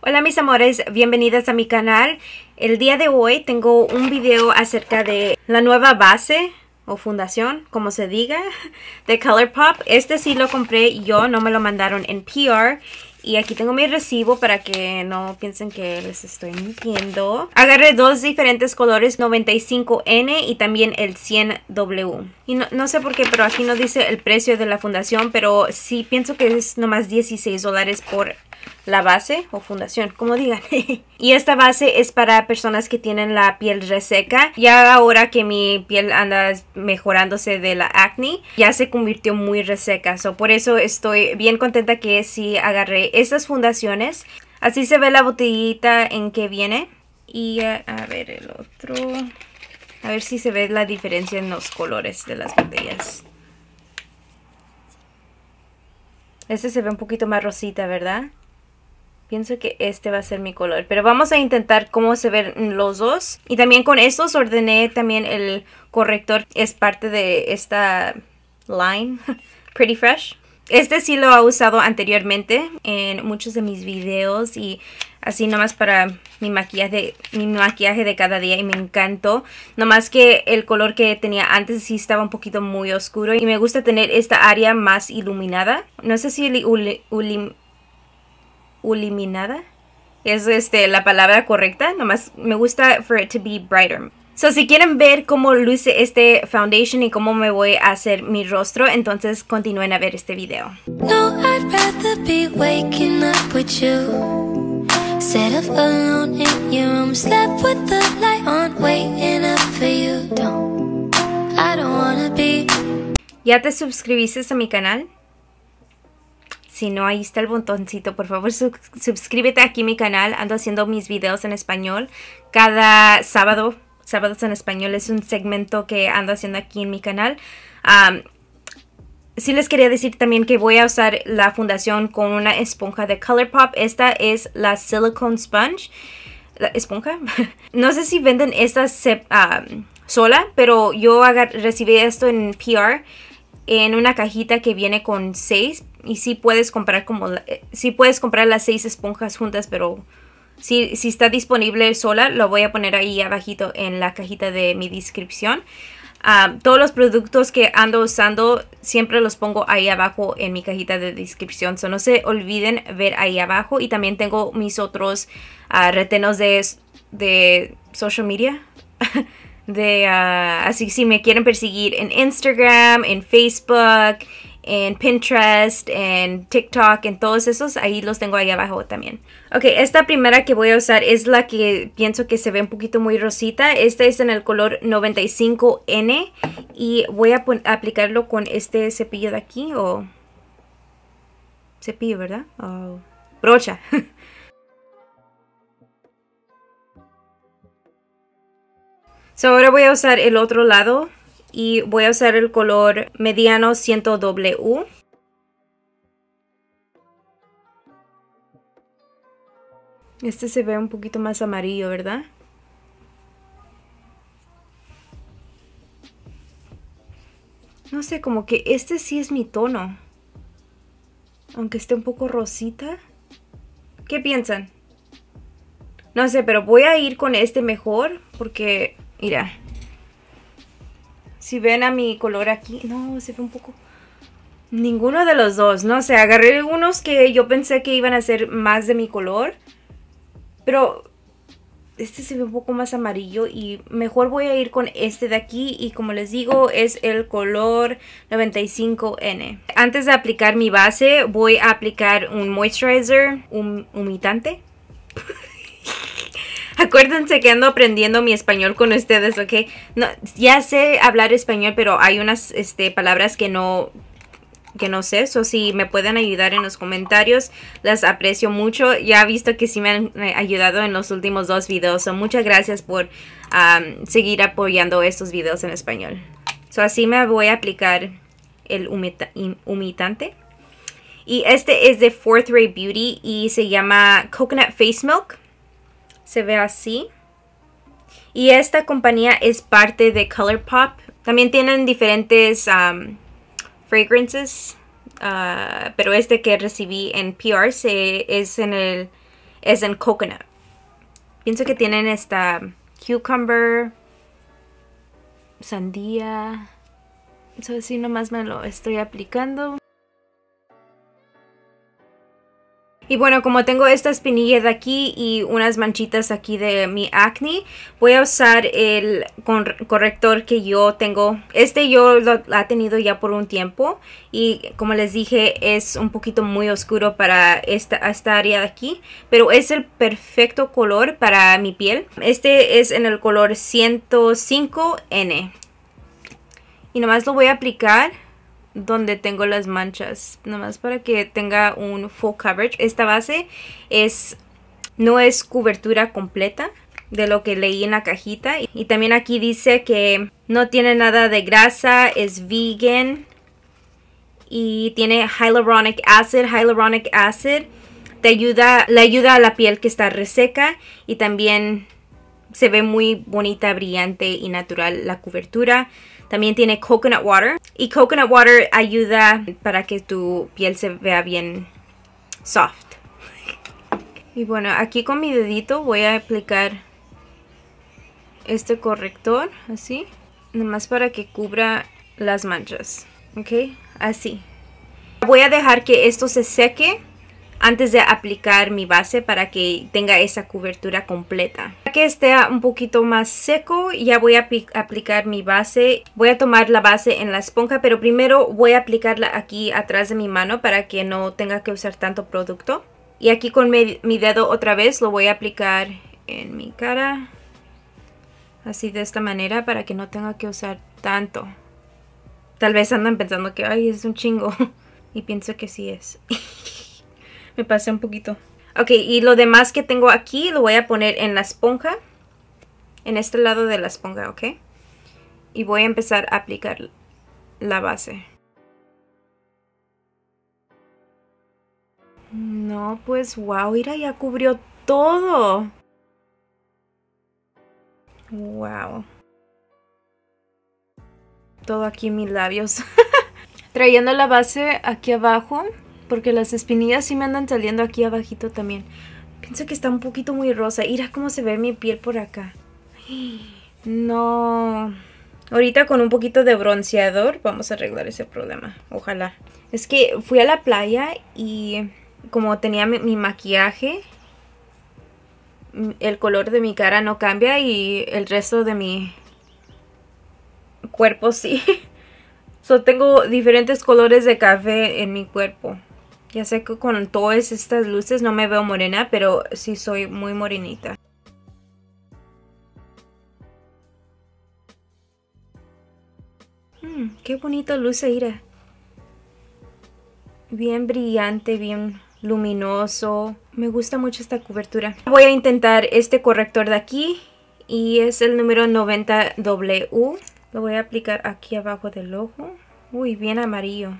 Hola mis amores, bienvenidas a mi canal. El día de hoy tengo un video acerca de la nueva base o fundación, como se diga, de Colourpop. Este sí lo compré yo, no me lo mandaron en PR. Y aquí tengo mi recibo para que no piensen que les estoy mintiendo. Agarré dos diferentes colores, 95N y también el 100W. Y no, sé por qué, pero aquí no dice el precio de la fundación, pero sí pienso que es nomás 16 dólares por la base o fundación, como digan. y esta base es para personas que tienen la piel reseca. Ya ahora que mi piel anda mejorándose de la acne, ya se convirtió muy reseca. por eso estoy bien contenta que sí agarré estas fundaciones. Así se ve la botellita en que viene. Y a, eh, a ver el otro. A ver si se ve la diferencia en los colores de las botellas. Este se ve un poquito más rosita, ¿verdad? Pienso que este va a ser mi color. Pero vamos a intentar cómo se ven los dos. Y también con estos ordené también el corrector. Es parte de esta line. Pretty Fresh. Este sí lo he usado anteriormente en muchos de mis videos y así nomás para mi maquillaje, mi maquillaje de cada día y me encantó. Nomás que el color que tenía antes sí estaba un poquito muy oscuro y me gusta tener esta área más iluminada. No sé si Eliminada Es este, la palabra correcta, nomás me gusta for it to be brighter. So, si quieren ver cómo luce este foundation y cómo me voy a hacer mi rostro, entonces continúen a ver este video. ¿Ya te suscribiste a mi canal? Si no, ahí está el botoncito. Por favor, suscríbete aquí a mi canal. Ando haciendo mis videos en español cada sábado. Sábados en español es un segmento que ando haciendo aquí en mi canal. sí les quería decir también que voy a usar la fundación con una esponja de Colourpop. Esta es la Silicone Sponge. ¿La esponja? no sé si venden esta sola, pero yo recibí esto en PR en una cajita que viene con seis y si puedes comprar como eh, si puedes comprar las seis esponjas juntas, pero si, si está disponible sola, lo voy a poner ahí abajito en la cajita de mi descripción. Ah, todos los productos que ando usando siempre los pongo ahí abajo en mi cajita de descripción. So, no se olviden ver ahí abajo. Y también tengo mis otros ah, retenos de, de social media. de, que ah, así si me quieren perseguir en Instagram, en Facebook, en Pinterest, en TikTok, en todos esos, ahí los tengo ahí abajo también. Ok, esta primera que voy a usar es la que pienso que se ve un poquito muy rosita. Esta es en el color 95N y voy a aplicarlo con este cepillo de aquí o... Cepillo, ¿verdad? brocha. so ahora voy a usar el otro lado y voy a usar el color mediano 100W. Este se ve un poquito más amarillo, ¿verdad? No sé, como que este sí es mi tono. Aunque esté un poco rosita. ¿Qué piensan? No sé, pero voy a ir con este mejor porque, mira, si ven a mi color aquí, no, se ve un poco... Ninguno de los dos, no sé, agarré unos que yo pensé que iban a ser más de mi color. Pero este se ve un poco más amarillo y mejor voy a ir con este de aquí y como les digo es el color 95N. Antes de aplicar mi base voy a aplicar un moisturizer, un humidante. Acuérdense que ando aprendiendo mi español con ustedes, ¿ok? No, ya sé hablar español, pero hay unas este, palabras que no que no sé, o si me pueden ayudar en los comentarios, las aprecio mucho. Ya he visto que sí me han eh, ayudado en los últimos dos videos, so, muchas gracias por seguir apoyando estos videos en español. So, así me voy a aplicar el humitante. Y este es de Fourth Ray Beauty y se llama Coconut Face Milk se ve así. Y esta compañía es parte de ColourPop. También tienen diferentes um, fragrances, uh, pero este que recibí en PR se, es en el es en coconut. Pienso que tienen esta cucumber, sandía. Eso si nomás me lo estoy aplicando. Y bueno, como tengo esta espinilla de aquí y unas manchitas aquí de mi acne, voy a usar el corrector que yo tengo. Este yo lo ha tenido ya por un tiempo y como les dije es un poquito muy oscuro para esta, esta área de aquí, pero es el perfecto color para mi piel. Este es en el color 105N. Y nomás lo voy a aplicar donde tengo las manchas, nomás para que tenga un full coverage. Esta base es no es cobertura completa de lo que leí en la cajita. Y también aquí dice que no tiene nada de grasa, es vegan y tiene hyaluronic acid. Hyaluronic acid te ayuda, le ayuda a la piel que está reseca y también se ve muy bonita, brillante y natural la cobertura. También tiene coconut water. Y coconut water ayuda para que tu piel se vea bien soft. Y bueno, aquí con mi dedito voy a aplicar este corrector, así. más para que cubra las manchas, ¿ok? Así. Voy a dejar que esto se seque antes de aplicar mi base para que tenga esa cobertura completa. Para que esté un poquito más seco, ya voy a aplicar mi base. Voy a tomar la base en la esponja, pero primero voy a aplicarla aquí atrás de mi mano para que no tenga que usar tanto producto. Y aquí con mi, dedo otra vez lo voy a aplicar en mi cara. Así de esta manera para que no tenga que usar tanto. Tal vez andan pensando que, ay, es un chingo. Y pienso que sí es. Me pasé un poquito. Ok, y lo demás que tengo aquí lo voy a poner en la esponja. En este lado de la esponja, ¿ok? Y voy a empezar a aplicar la base. No, pues wow, mira, ya cubrió todo. Wow. Todo aquí mis labios. Trayendo la base aquí abajo, porque las espinillas sí me andan saliendo aquí abajito también. Pienso que está un poquito muy rosa. Mira cómo se ve mi piel por acá. No. Ahorita con un poquito de bronceador vamos a arreglar ese problema. Ojalá. Es que fui a la playa y como tenía mi, maquillaje, el color de mi cara no cambia y el resto de mi cuerpo sí. So, tengo diferentes colores de café en mi cuerpo. Ya sé que con todas estas luces no me veo morena, pero sí soy muy morenita. Hmm, qué bonito luce, Ira! Bien brillante, bien luminoso. Me gusta mucho esta cobertura. Voy a intentar este corrector de aquí y es el número 90W. Lo voy a aplicar aquí abajo del ojo. Uy, bien amarillo.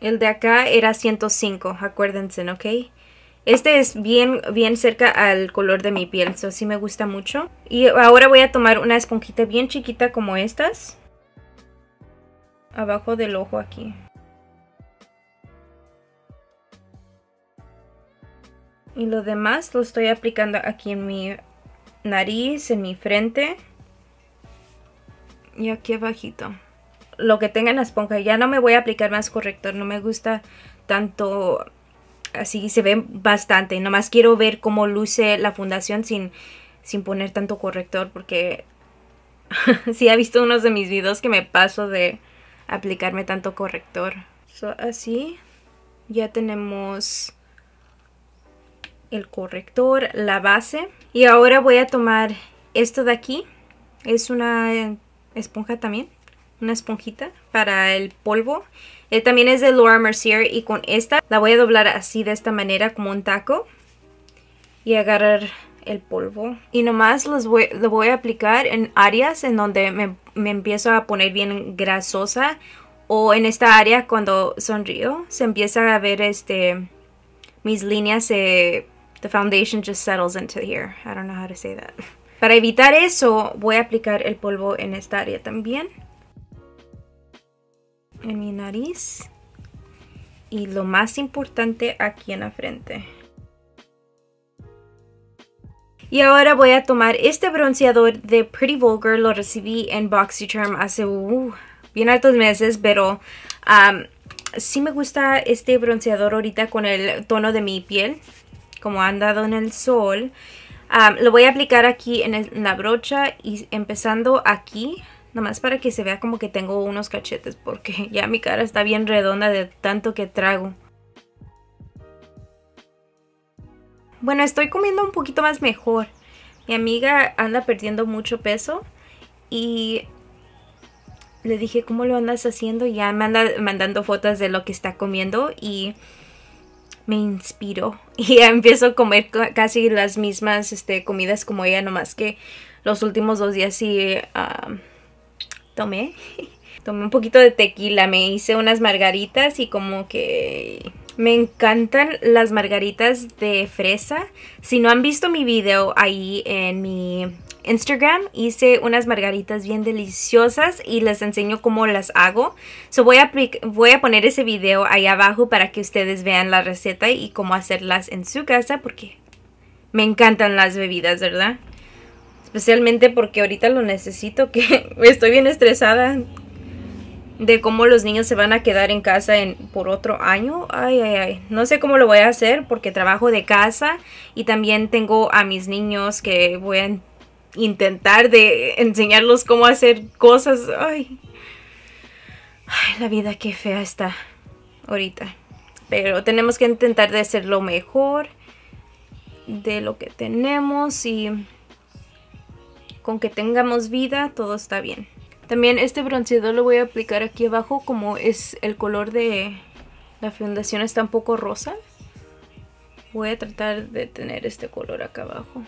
El de acá era 105, acuérdense, ¿ok? Este es bien, bien cerca al color de mi piel, eso sí me gusta mucho. Y ahora voy a tomar una esponjita bien chiquita como estas. Abajo del ojo aquí. Y lo demás lo estoy aplicando aquí en mi nariz, en mi frente. Y aquí abajito lo que tenga en la esponja. Ya no me voy a aplicar más corrector, no me gusta tanto así, se ve bastante. Nomás quiero ver cómo luce la fundación sin, sin poner tanto corrector porque si ha visto unos de mis videos que me paso de aplicarme tanto corrector. así ya tenemos el corrector, la base. Y ahora voy a tomar esto de aquí. Es una esponja también una esponjita para el polvo. Eh, también es de Laura Mercier y con esta la voy a doblar así de esta manera como un taco y agarrar el polvo. Y nomás los voy, lo voy a aplicar en áreas en donde me, me empiezo a poner bien grasosa o en esta área cuando sonrío se empieza a ver este mis líneas the foundation just settles into here. I don't know how to say that. Para evitar eso voy a aplicar el polvo en esta área también en mi nariz y lo más importante aquí en la frente. Y ahora voy a tomar este bronceador de Pretty Vulgar. Lo recibí en BoxyCharm hace uh, bien altos meses, pero si um, sí me gusta este bronceador ahorita con el tono de mi piel, como ha andado en el sol. Um, lo voy a aplicar aquí en la brocha y empezando aquí Nada más para que se vea como que tengo unos cachetes porque ya mi cara está bien redonda de tanto que trago. Bueno, estoy comiendo un poquito más mejor. Mi amiga anda perdiendo mucho peso y le dije, ¿cómo lo andas haciendo? Y ya me anda mandando fotos de lo que está comiendo y me inspiró. Y ya empiezo a comer casi las mismas este, comidas como ella, nomás que los últimos dos días sí... Ah, tomé. tomé un poquito de tequila, me hice unas margaritas y como que me encantan las margaritas de fresa. Si no han visto mi video ahí en mi Instagram hice unas margaritas bien deliciosas y les enseño cómo las hago. So voy, a, voy a poner ese video ahí abajo para que ustedes vean la receta y cómo hacerlas en su casa porque me encantan las bebidas, ¿verdad? especialmente porque ahorita lo necesito, que estoy bien estresada de cómo los niños se van a quedar en casa por otro año. Ay, ay, ay. No sé cómo lo voy a hacer porque trabajo de casa y también tengo a mis niños que voy a intentar de enseñarlos cómo hacer cosas. Ay. ay la vida qué fea está ahorita. Pero tenemos que intentar de hacer lo mejor de lo que tenemos y con que tengamos vida, todo está bien. También este bronceador lo voy a aplicar aquí abajo como es el color de la fundación está un poco rosa. Voy a tratar de tener este color acá abajo.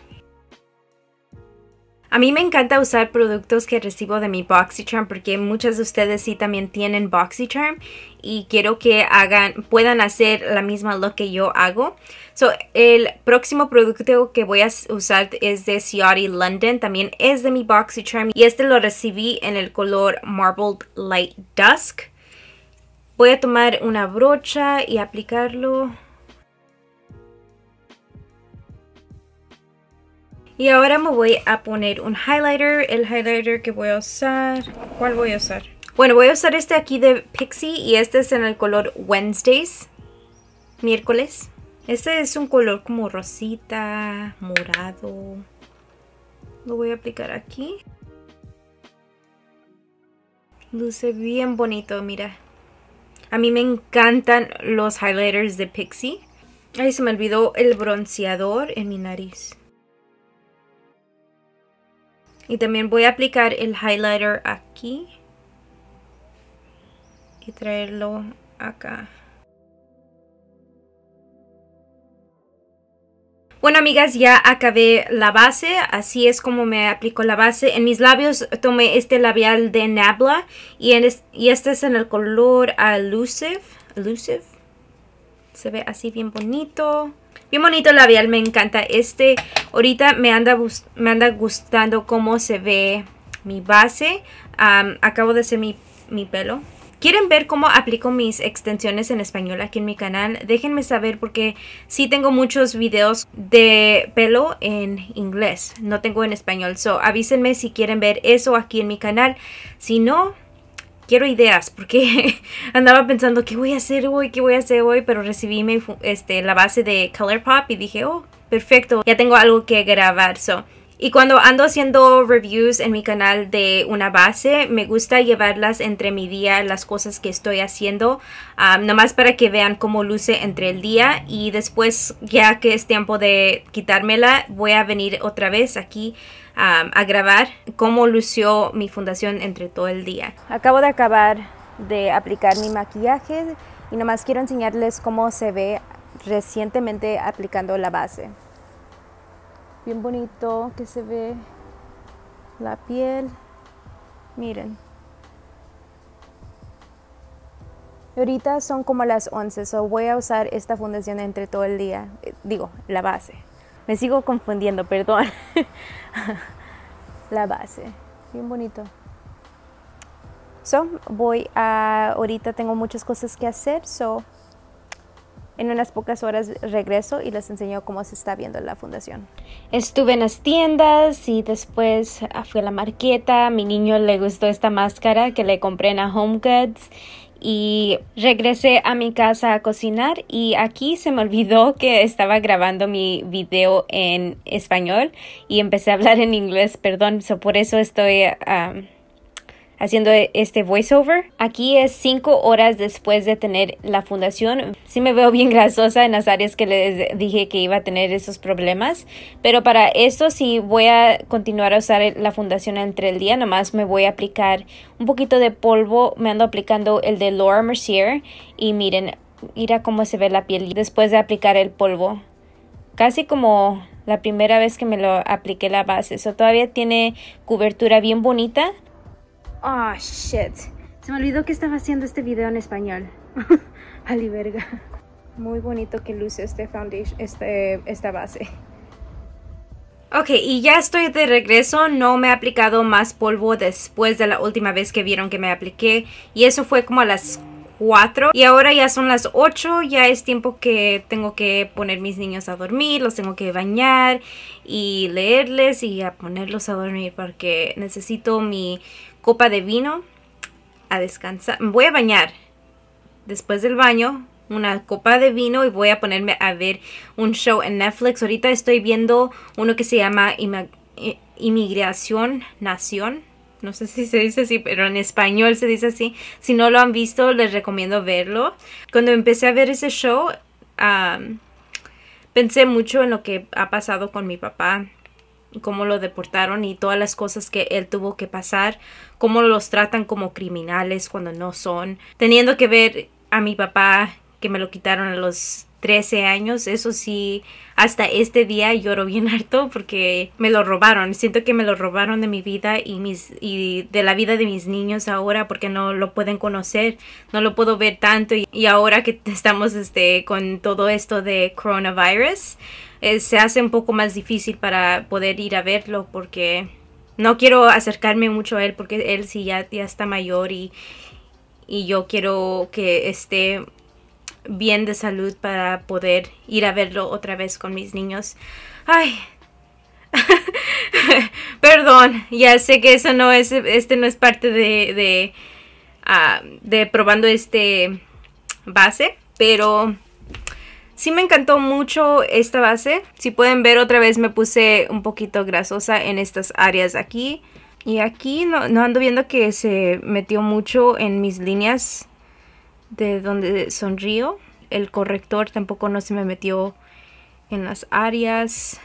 A mí me encanta usar productos que recibo de mi BoxyCharm porque muchas de ustedes sí también tienen BoxyCharm y quiero que hagan, puedan hacer la misma lo que yo hago. So, el próximo producto que voy a usar es de Ciotti London, también es de mi BoxyCharm y este lo recibí en el color Marbled Light Dusk. Voy a tomar una brocha y aplicarlo Y ahora me voy a poner un highlighter. El highlighter que voy a usar... ¿Cuál voy a usar? Bueno, voy a usar este aquí de Pixie y este es en el color Wednesdays. Miércoles. Este es un color como rosita, morado. Lo voy a aplicar aquí. Luce bien bonito, mira. A mí me encantan los highlighters de Pixie. Ay, se me olvidó el bronceador en mi nariz. Y también voy a aplicar el highlighter aquí. Y traerlo acá. Bueno amigas, ya acabé la base, así es como me aplicó la base. En mis labios tomé este labial de Nabla y, y este es en el color Elusive. Elusive se ve así bien bonito. Bien bonito el labial, me encanta. Este ahorita me anda, me anda gustando cómo se ve mi base. acabo de hacer mi, mi pelo. ¿Quieren ver cómo aplico mis extensiones en español aquí en mi canal? Déjenme saber porque sí tengo muchos videos de pelo en inglés. No tengo en español. So avísenme si quieren ver eso aquí en mi canal. Si no, quiero ideas porque andaba pensando qué voy a hacer hoy, qué voy a hacer hoy, pero recibí este, la base de Color Pop y dije, oh, perfecto, ya tengo algo que grabar. So, y cuando ando haciendo reviews en mi canal de una base, me gusta llevarlas entre mi día, las cosas que estoy haciendo, ah, nomás para que vean cómo luce entre el día. Y después, ya que es tiempo de quitármela, voy a venir otra vez aquí ah, a grabar cómo lució mi fundación entre todo el día. Acabo de acabar de aplicar mi maquillaje y nomás quiero enseñarles cómo se ve recientemente aplicando la base bien bonito que se ve la piel. Miren. Ahorita son como las 11, so voy a usar esta fundación entre todo el día. Eh, digo, la base. Me sigo confundiendo, perdón. la base. Bien bonito. So, voy a. Ahorita tengo muchas cosas que hacer, so en unas pocas horas regreso y les enseño cómo se está viendo la fundación. Estuve en las tiendas y después ah, fui a la marqueta. A mi niño le gustó esta máscara que le compré en Home Goods y regresé a mi casa a cocinar y aquí se me olvidó que estaba grabando mi video en español y empecé a hablar en inglés, perdón, por eso estoy ah, haciendo e-, este voiceover. Aquí es cinco horas después de tener la fundación. Sí me veo bien grasosa en las áreas que les dije que iba a tener esos problemas, pero para esto sí voy a continuar a usar la fundación entre el día, nomás me voy a aplicar un poquito de polvo, me ando aplicando el de Laura Mercier y miren, mira cómo se ve la piel después de aplicar el polvo. Casi como la primera vez que me lo apliqué la base. Eso todavía tiene cobertura bien bonita. Oh, shit. Se me olvidó que estaba haciendo este video en español. Ali verga. Muy bonito que luce este foundation, este, esta base. Ok, y ya estoy de regreso, no me he aplicado más polvo después de la última vez que vieron que me apliqué y eso fue como a las 4 y ahora ya son las 8, ya es tiempo que tengo que poner mis niños a dormir, los tengo que bañar y leerles y a ponerlos a dormir porque necesito mi copa de vino, a descansar. Voy a bañar. Después del baño, una copa de vino y voy a ponerme a ver un show en Netflix. Ahorita estoy viendo uno que se llama Inmigración Nación. No sé si se dice así, pero en español se dice así. Si no lo han visto, les recomiendo verlo. Cuando empecé a ver ese show, pensé mucho en lo que ha pasado con mi papá cómo lo deportaron y todas las cosas que él tuvo que pasar, cómo los tratan como criminales cuando no son, teniendo que ver a mi papá que me lo quitaron a los 13 años, eso sí, hasta este día lloro bien harto porque me lo robaron, siento que me lo robaron de mi vida y, mis, y de la vida de mis niños ahora porque no lo pueden conocer, no lo puedo ver tanto y, ahora que estamos este, con todo esto de coronavirus, eh, se hace un poco más difícil para poder ir a verlo porque no quiero acercarme mucho a él porque él sí ya, ya está mayor y, yo quiero que esté bien de salud para poder ir a verlo otra vez con mis niños. Ay. Perdón, ya sé que eso no es, este no es parte de, de ah, probando este base, pero Sí me encantó mucho esta base. Si pueden ver otra vez me puse un poquito grasosa en estas áreas aquí. Y aquí no, ando viendo que se metió mucho en mis líneas de donde sonrío. El corrector tampoco no se me metió en las áreas.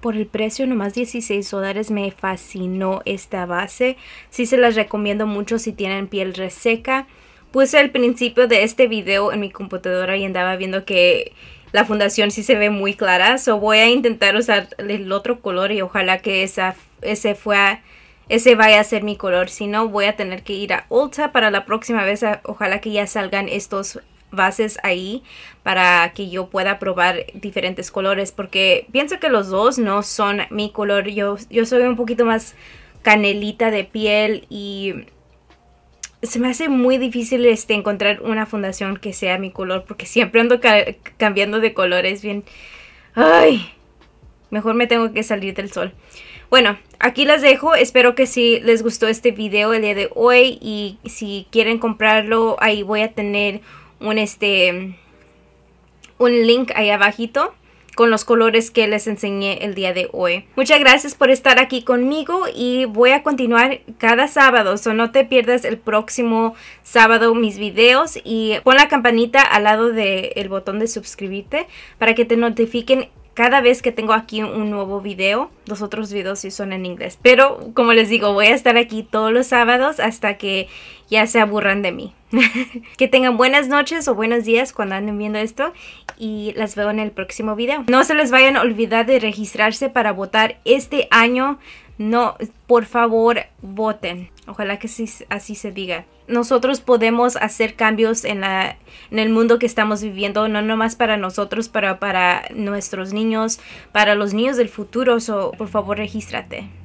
Por el precio, nomás 16 dólares, me fascinó esta base. Sí se las recomiendo mucho si tienen piel reseca puse al principio de este video en mi computadora y andaba viendo que la fundación sí se ve muy clara. So voy a intentar usar el otro color y ojalá que esa, ese fue ese vaya a ser mi color. Si no, voy a tener que ir a Ulta para la próxima vez. Ojalá que ya salgan estos bases ahí para que yo pueda probar diferentes colores porque pienso que los dos no son mi color. Yo, yo soy un poquito más canelita de piel y se me hace muy difícil este, encontrar una fundación que sea mi color porque siempre ando cambiando de colores bien... ¡Ay! Mejor me tengo que salir del sol. Bueno, aquí las dejo. Espero que si sí les gustó este video el día de hoy. Y si quieren comprarlo, ahí voy a tener un este un link ahí abajito con los colores que les enseñé el día de hoy. Muchas gracias por estar aquí conmigo y voy a continuar cada sábado, so no te pierdas el próximo sábado mis videos y pon la campanita al lado del el botón de suscribirte para que te notifiquen cada vez que tengo aquí un nuevo video, los otros videos sí son en inglés. Pero como les digo, voy a estar aquí todos los sábados hasta que ya se aburran de mí. que tengan buenas noches o buenos días cuando anden viendo esto y las veo en el próximo video. No se les vayan a olvidar de registrarse para votar este año no, por favor, voten. Ojalá que así se diga. Nosotros podemos hacer cambios en, la, en el mundo que estamos viviendo, no nomás para nosotros, para nuestros niños, para los niños del futuro. por favor, regístrate.